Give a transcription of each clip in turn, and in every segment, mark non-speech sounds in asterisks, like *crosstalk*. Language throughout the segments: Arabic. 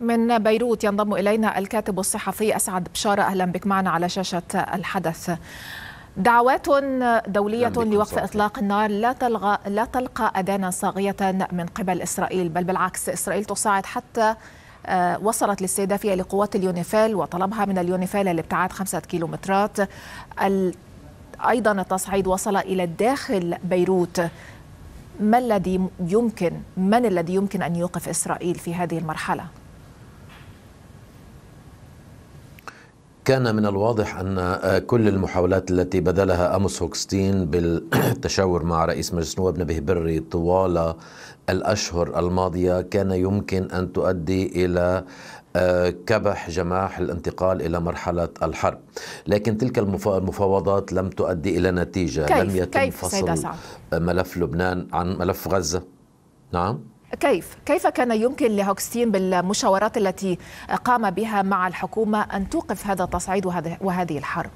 من بيروت ينضم إلينا الكاتب الصحفي أسعد بشارة أهلا بك معنا على شاشة الحدث دعوات دولية لوقف إطلاق النار لا, تلغى لا تلقى أذانا صاغية من قبل إسرائيل بل بالعكس إسرائيل تصاعد حتى آه، وصلت للسيدافية لقوات اليونيفيل وطلبها من اليونيفيل الابتعاد خمسة كيلومترات أيضا التصعيد وصل إلى داخل بيروت ما الذي يمكن من الذي يمكن أن يوقف إسرائيل في هذه المرحلة؟ كان من الواضح أن آه، كل المحاولات التي بذلها أموس هوكستين بالتشاور مع رئيس مجلس النواب نبيه بري طوال الأشهر الماضية كان يمكن أن تؤدي إلى آه، كبح جماح الانتقال إلى مرحلة الحرب لكن تلك المفاوضات لم تؤدي إلى نتيجة كيف؟ لم يتم كيف فصل ملف لبنان عن ملف غزة نعم كيف كيف كان يمكن لهوكستين بالمشاورات التي قام بها مع الحكومة أن توقف هذا التصعيد وهذه الحرب؟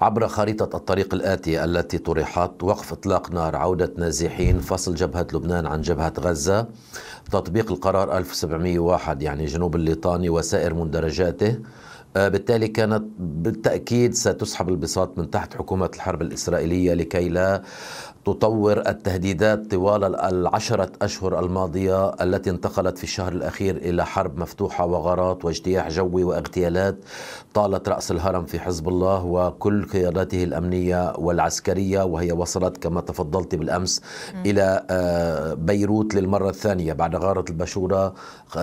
عبر خريطة الطريق الآتية التي طرحت وقف إطلاق نار عودة نازحين فصل جبهة لبنان عن جبهة غزة تطبيق القرار 1701 يعني جنوب الليطاني وسائر مندرجاته آه، بالتالي كانت بالتأكيد ستسحب البساط من تحت حكومة الحرب الإسرائيلية لكي لا تطور التهديدات طوال العشرة أشهر الماضية التي انتقلت في الشهر الأخير إلى حرب مفتوحة وغارات واجتياح جوي واغتيالات طالت رأس الهرم في حزب الله وكل قياداته الأمنية والعسكرية وهي وصلت كما تفضلت بالأمس م. إلى آه، بيروت للمرة الثانية بعد غارة البشورة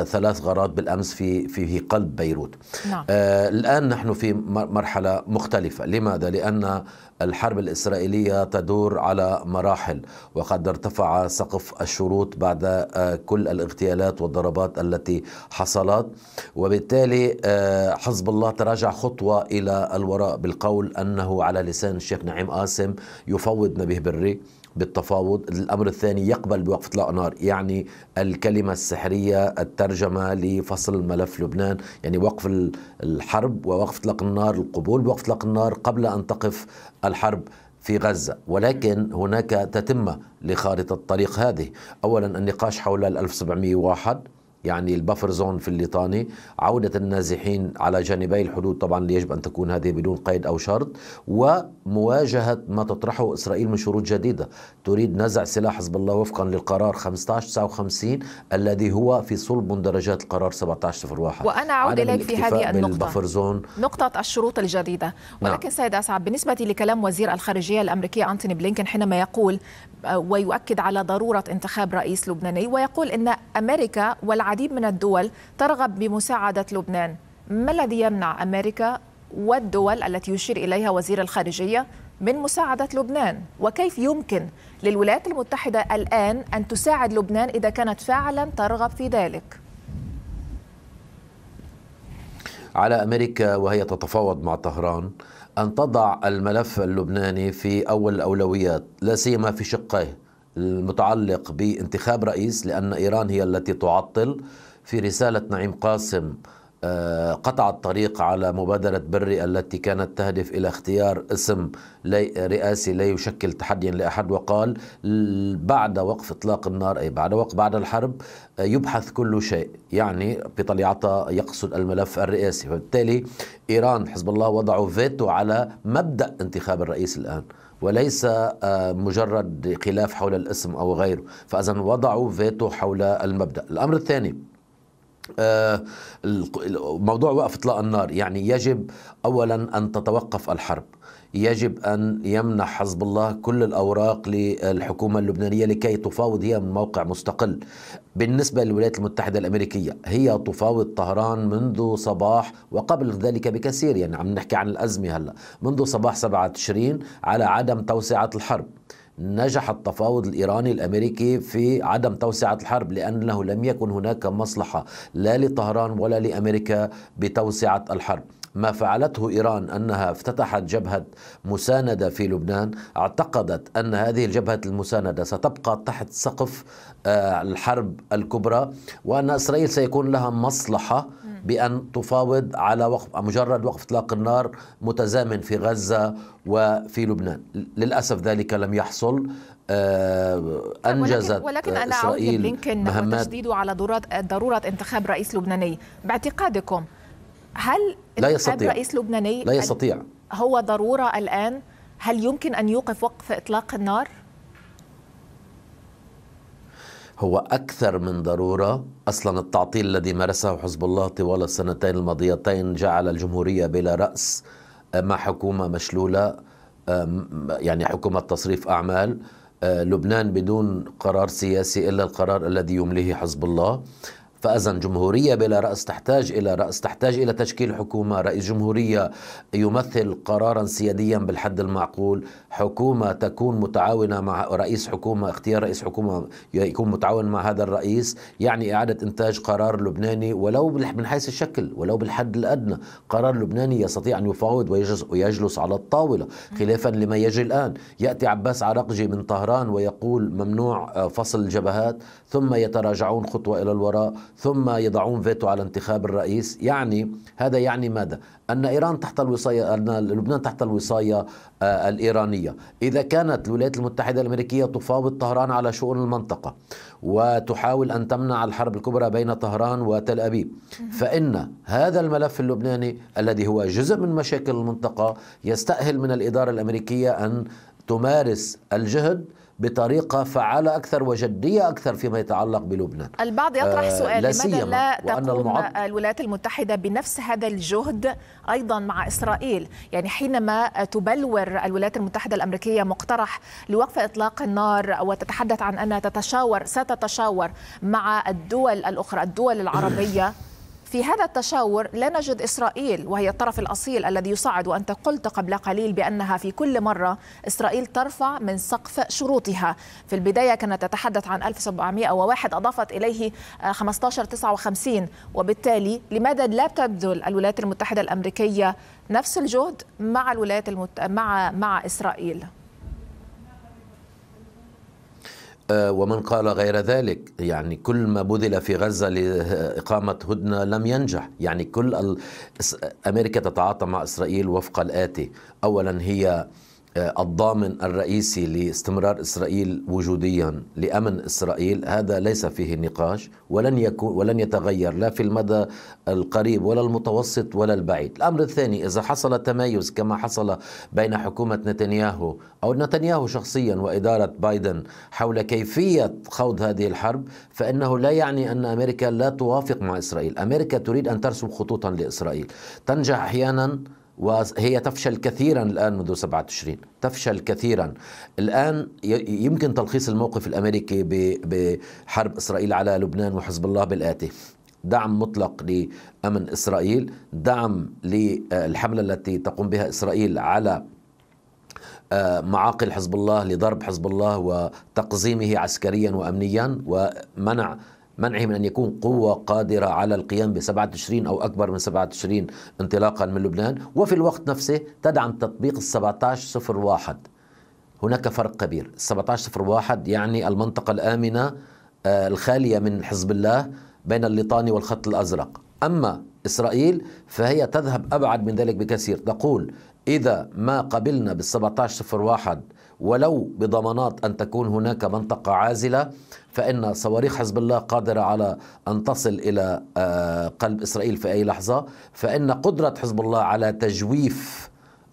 ثلاث غارات بالأمس في في قلب بيروت نعم. آه الآن نحن في مرحلة مختلفة لماذا؟ لأن الحرب الإسرائيلية تدور على مراحل وقد ارتفع سقف الشروط بعد آه، كل الاغتيالات والضربات التي حصلت وبالتالي آه، حزب الله تراجع خطوة إلى الوراء بالقول أنه على لسان الشيخ نعيم قاسم يفوض نبيه بري بالتفاوض الأمر الثاني يقبل بوقف اطلاق نار يعني الكلمة السحرية الترجمة لفصل ملف لبنان يعني وقف الحرب ووقف اطلاق النار القبول بوقف اطلاق النار قبل أن تقف الحرب في غزة ولكن هناك تتمة لخارطة الطريق هذه أولا النقاش حول 1701 يعني البفر زون في الليطاني عودة النازحين على جانبي الحدود طبعا يجب أن تكون هذه بدون قيد أو شرط ومواجهة ما تطرحه إسرائيل من شروط جديدة تريد نزع سلاح حزب الله وفقا للقرار 1559 الذي هو في صلب مندرجات القرار 1701 وأنا أعود إليك في هذه النقطة زون. نقطة الشروط الجديدة نعم. ولكن نعم. سيد أسعد بالنسبة لكلام وزير الخارجية الأمريكية أنتوني بلينكن حينما يقول آه، ويؤكد على ضرورة انتخاب رئيس لبناني ويقول أن أمريكا والعديد العديد من الدول ترغب بمساعدة لبنان ما الذي يمنع أمريكا والدول التي يشير إليها وزير الخارجية من مساعدة لبنان وكيف يمكن للولايات المتحدة الآن أن تساعد لبنان إذا كانت فعلا ترغب في ذلك؟ على امريكا وهي تتفاوض مع طهران ان تضع الملف اللبناني في اول الاولويات لا سيما في شقيه المتعلق بانتخاب رئيس لأن إيران هي التي تعطل في رسالة نعيم قاسم آه، قطع الطريق على مبادرة بري التي كانت تهدف إلى اختيار اسم رئاسي لا يشكل تحديا لأحد وقال بعد وقف إطلاق النار أي بعد وقف بعد الحرب آه، يبحث كل شيء يعني بطليعتها يقصد الملف الرئاسي فبالتالي إيران حزب الله وضعوا فيتو على مبدأ انتخاب الرئيس الآن وليس آه، مجرد خلاف حول الاسم أو غيره فإذا وضعوا فيتو حول المبدأ الأمر الثاني آه، موضوع وقف اطلاق النار يعني يجب اولا ان تتوقف الحرب يجب ان يمنح حزب الله كل الاوراق للحكومه اللبنانيه لكي تفاوض هي من موقع مستقل بالنسبه للولايات المتحده الامريكيه هي تفاوض طهران منذ صباح وقبل ذلك بكثير يعني عم نحكي عن الازمه هلا منذ صباح 7 تشرين على عدم توسعه الحرب نجح التفاوض الإيراني الأمريكي في عدم توسعة الحرب لأنه لم يكن هناك مصلحة لا لطهران ولا لأمريكا بتوسعة الحرب ما فعلته إيران أنها افتتحت جبهة مساندة في لبنان اعتقدت أن هذه الجبهة المساندة ستبقى تحت سقف آه، الحرب الكبرى وأن إسرائيل سيكون لها مصلحة بأن تفاوض على وقف مجرد وقف إطلاق النار متزامن في غزة وفي لبنان للأسف ذلك لم يحصل آه، أنجزت ولكن, ولكن أنا إسرائيل بلينكن مهمات على ضرورة, ضرورة انتخاب رئيس لبناني باعتقادكم هل لا يستطيع رئيس لبناني لا يستطيع هو ضرورة الآن هل يمكن أن يوقف وقف إطلاق النار؟ هو أكثر من ضرورة أصلا التعطيل الذي مارسه حزب الله طوال السنتين الماضيتين جعل الجمهورية بلا رأس آه، مع حكومة مشلولة يعني حكومة تصريف أعمال آه، لبنان بدون قرار سياسي إلا القرار الذي يمليه حزب الله فاذا جمهوريه بلا راس تحتاج الى راس تحتاج الى تشكيل حكومه رئيس جمهوريه يمثل قرارا سياديا بالحد المعقول حكومه تكون متعاونه مع رئيس حكومه اختيار رئيس حكومه يكون متعاون مع هذا الرئيس يعني اعاده انتاج قرار لبناني ولو من حيث الشكل ولو بالحد الادنى قرار لبناني يستطيع ان يفاوض ويجلس, ويجلس على الطاوله خلافا لما يجري الان ياتي عباس عراقجي من طهران ويقول ممنوع آه، فصل الجبهات ثم يتراجعون خطوه الى الوراء ثم يضعون فيتو على انتخاب الرئيس يعني هذا يعني ماذا أن إيران تحت الوصاية أن لبنان تحت الوصاية آه، الإيرانية إذا كانت الولايات المتحدة الأمريكية تفاوض طهران على شؤون المنطقة وتحاول أن تمنع الحرب الكبرى بين طهران وتل أبيب فإن هذا الملف اللبناني الذي هو جزء من مشاكل المنطقة يستأهل من الإدارة الأمريكية أن تمارس الجهد بطريقة فعالة أكثر وجدية أكثر فيما يتعلق بلبنان البعض يطرح آه، سؤال لماذا لا تقوم الولايات المتحدة بنفس هذا الجهد أيضا مع إسرائيل يعني حينما تبلور الولايات المتحدة الأمريكية مقترح لوقف إطلاق النار وتتحدث عن أنها تتشاور ستتشاور مع الدول الأخرى الدول العربية *laughs* في هذا التشاور لا نجد إسرائيل وهي الطرف الأصيل الذي يصعد وأنت قلت قبل قليل بأنها في كل مرة إسرائيل ترفع من سقف شروطها في البداية كانت تتحدث عن 1701 أضافت إليه 1559 آه، وبالتالي لماذا لا تبذل الولايات المتحدة الأمريكية نفس الجهد مع الولايات المت... مع مع إسرائيل؟ آه، ومن قال غير ذلك يعني كل ما بذل في غزة لإقامة هدنة لم ينجح يعني كل أمريكا تتعاطى مع إسرائيل وفق الآتي أولا هي آه، الضامن الرئيسي لاستمرار اسرائيل وجوديا لامن اسرائيل هذا ليس فيه نقاش ولن يكون ولن يتغير لا في المدى القريب ولا المتوسط ولا البعيد. الامر الثاني اذا حصل تمايز كما حصل بين حكومه نتنياهو او نتنياهو شخصيا واداره بايدن حول كيفيه خوض هذه الحرب فانه لا يعني ان امريكا لا توافق مع اسرائيل، امريكا تريد ان ترسم خطوطا لاسرائيل. تنجح احيانا وهي تفشل كثيرا الآن منذ 27 تفشل كثيرا الآن يمكن تلخيص الموقف الأمريكي بحرب إسرائيل على لبنان وحزب الله بالآتي دعم مطلق لأمن إسرائيل دعم للحملة التي تقوم بها إسرائيل على آه، معاقل حزب الله لضرب حزب الله وتقزيمه عسكريا وأمنيا ومنع منعه من أن يكون قوة قادرة على القيام ب 27 أو أكبر من 27 انطلاقا من لبنان وفي الوقت نفسه تدعم تطبيق ال 1701 هناك فرق كبير 1701 يعني المنطقة الآمنة آه، الخالية من حزب الله بين الليطاني والخط الأزرق أما إسرائيل فهي تذهب أبعد من ذلك بكثير تقول إذا ما قبلنا بال 1701 ولو بضمانات أن تكون هناك منطقة عازلة فإن صواريخ حزب الله قادرة على أن تصل إلى آه، قلب إسرائيل في أي لحظة فإن قدرة حزب الله على تجويف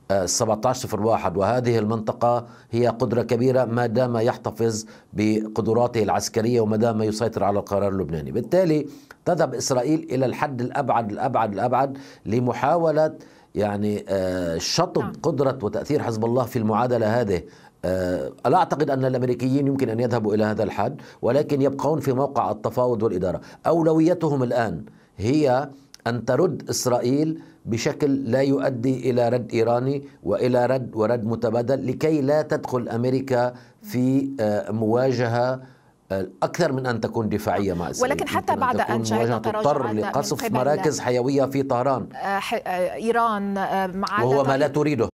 17 آه، 1701 وهذه المنطقة هي قدرة كبيرة ما دام يحتفظ بقدراته العسكرية وما دام يسيطر على القرار اللبناني بالتالي تذهب إسرائيل إلى الحد الأبعد الأبعد الأبعد لمحاولة يعني آه، شطب نعم. قدرة وتأثير حزب الله في المعادلة هذه آه، لا أعتقد أن الأمريكيين يمكن أن يذهبوا إلى هذا الحد ولكن يبقون في موقع التفاوض والإدارة أولويتهم الآن هي أن ترد إسرائيل بشكل لا يؤدي إلى رد إيراني وإلى رد ورد متبادل لكي لا تدخل أمريكا في آه، مواجهة اكثر من ان تكون دفاعيه مع اسرائيل ولكن حتى بعد ان, أن شهدنا تضطر لقصف مراكز حيويه في طهران آه، آه، ايران آه، وهو ما لا تريده